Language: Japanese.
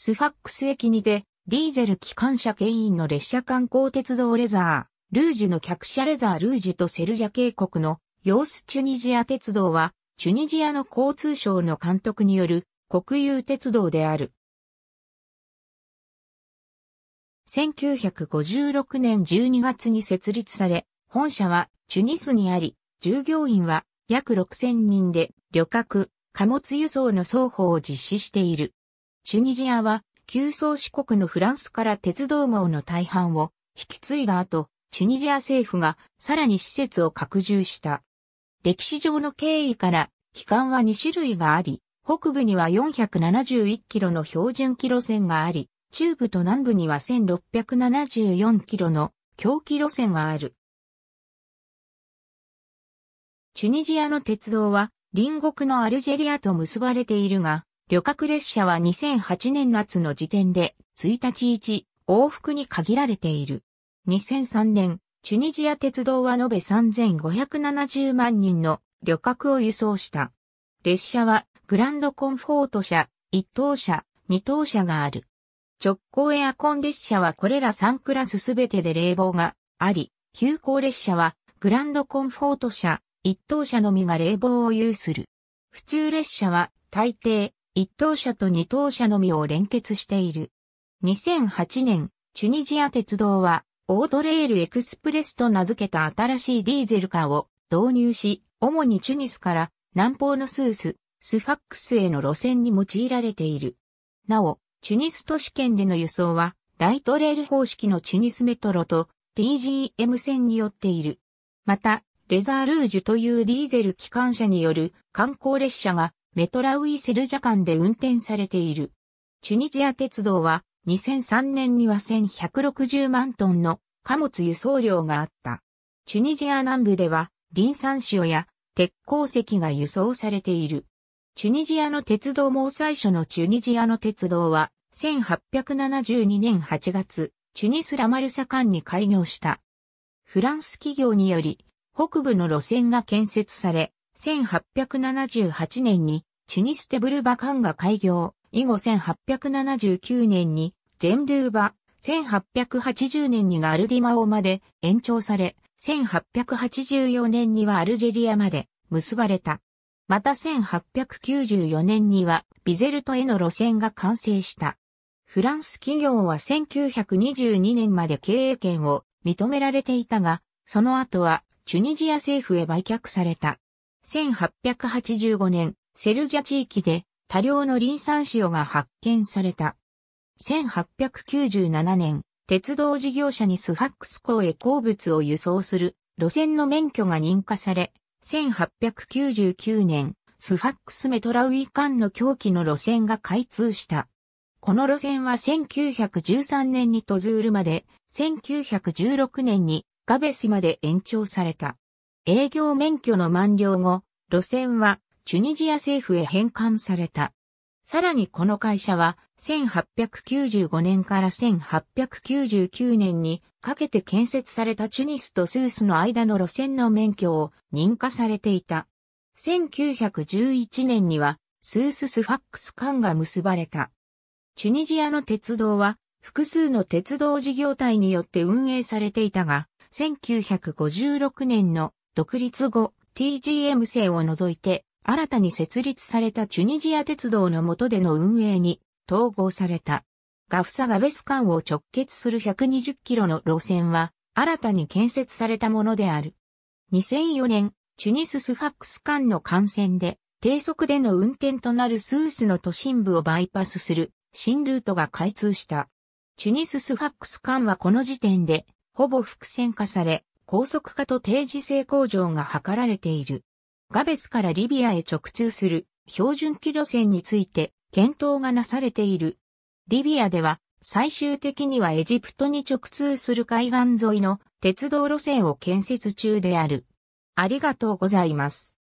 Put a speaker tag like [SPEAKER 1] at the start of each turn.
[SPEAKER 1] スファックス駅にて、ディーゼル機関車牽引の列車観光鉄道レザー、ルージュの客車レザールージュとセルジャ渓谷のヨースチュニジア鉄道は、チュニジアの交通省の監督による国有鉄道である。1956年12月に設立され、本社はチュニスにあり、従業員は約6000人で旅客、貨物輸送の双方を実施している。チュニジアは、旧宗主国のフランスから鉄道網の大半を引き継いだ後、チュニジア政府がさらに施設を拡充した。歴史上の経緯から、機関は2種類があり、北部には471キロの標準キロ線があり、中部と南部には1674キロの強気路線がある。チュニジアの鉄道は隣国のアルジェリアと結ばれているが、旅客列車は2008年夏の時点で1日1往復に限られている。2003年、チュニジア鉄道は延べ3570万人の旅客を輸送した。列車はグランドコンフォート車、1等車、2等車がある。直行エアコン列車はこれら3クラスすべてで冷房があり、急行列車はグランドコンフォート車、1等車のみが冷房を有する。普通列車は大抵一等車と二等車のみを連結している。2008年、チュニジア鉄道は、オートレールエクスプレスと名付けた新しいディーゼルカーを導入し、主にチュニスから南方のスース、スファックスへの路線に用いられている。なお、チュニス都市圏での輸送は、ライトレール方式のチュニスメトロと TGM 線によっている。また、レザールージュというディーゼル機関車による観光列車がメトラウイセルジャ間で運転されている。チュニジア鉄道は2003年には1160万トンの貨物輸送量があった。チュニジア南部ではリン酸塩や鉄鉱石が輸送されている。チュニジアの鉄道も最初のチュニジアの鉄道は1872年8月、チュニスラマルサ間に開業した。フランス企業により北部の路線が建設され、1878年にチュニステブルバカンが開業、以後1879年に、ジェンドゥーバ、1880年にガルディマオまで延長され、1884年にはアルジェリアまで結ばれた。また1894年にはビゼルトへの路線が完成した。フランス企業は1922年まで経営権を認められていたが、その後はチュニジア政府へ売却された。1885年、セルジャ地域で多量のリン酸塩が発見された。1897年、鉄道事業者にスファックス港へ鉱物を輸送する路線の免許が認可され、1899年、スファックスメトラウイ間の狂気の路線が開通した。この路線は1913年にトズールまで、1916年にガベスまで延長された。営業免許の満了後、路線はチュニジア政府へ返還された。さらにこの会社は1895年から1899年にかけて建設されたチュニスとスースの間の路線の免許を認可されていた。1911年にはスーススファックス間が結ばれた。チュニジアの鉄道は複数の鉄道事業体によって運営されていたが、1956年の独立後 TGM 制を除いて新たに設立されたチュニジア鉄道の下での運営に統合された。ガフサガベス間を直結する120キロの路線は新たに建設されたものである。2004年、チュニススファックス間の幹線で低速での運転となるスースの都心部をバイパスする新ルートが開通した。チュニススファックス間はこの時点でほぼ複線化され、高速化と定時性向上が図られている。ガベスからリビアへ直通する標準機路線について検討がなされている。リビアでは最終的にはエジプトに直通する海岸沿いの鉄道路線を建設中である。ありがとうございます。